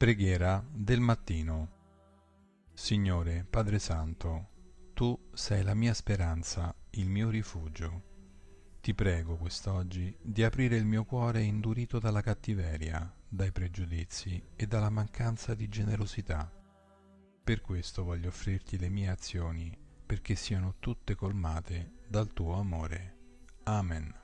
Preghiera del mattino Signore Padre Santo, tu sei la mia speranza, il mio rifugio. Ti prego quest'oggi di aprire il mio cuore indurito dalla cattiveria, dai pregiudizi e dalla mancanza di generosità. Per questo voglio offrirti le mie azioni, perché siano tutte colmate dal tuo amore. Amen.